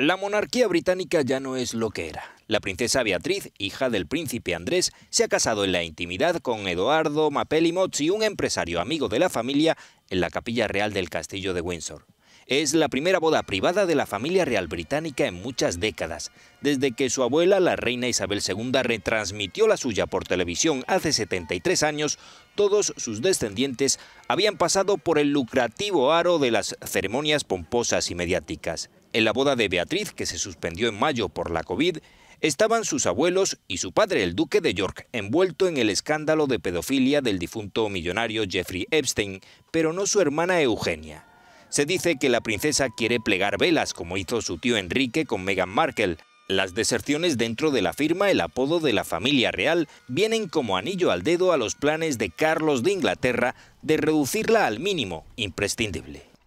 La monarquía británica ya no es lo que era. La princesa Beatriz, hija del príncipe Andrés, se ha casado en la intimidad con Eduardo Mapelli Mozzi, un empresario amigo de la familia, en la capilla real del castillo de Windsor. Es la primera boda privada de la familia real británica en muchas décadas, desde que su abuela, la reina Isabel II, retransmitió la suya por televisión hace 73 años, todos sus descendientes habían pasado por el lucrativo aro de las ceremonias pomposas y mediáticas. En la boda de Beatriz, que se suspendió en mayo por la COVID, estaban sus abuelos y su padre, el duque de York, envuelto en el escándalo de pedofilia del difunto millonario Jeffrey Epstein, pero no su hermana Eugenia. Se dice que la princesa quiere plegar velas, como hizo su tío Enrique con Meghan Markle. Las deserciones dentro de la firma, el apodo de la familia real, vienen como anillo al dedo a los planes de Carlos de Inglaterra de reducirla al mínimo imprescindible.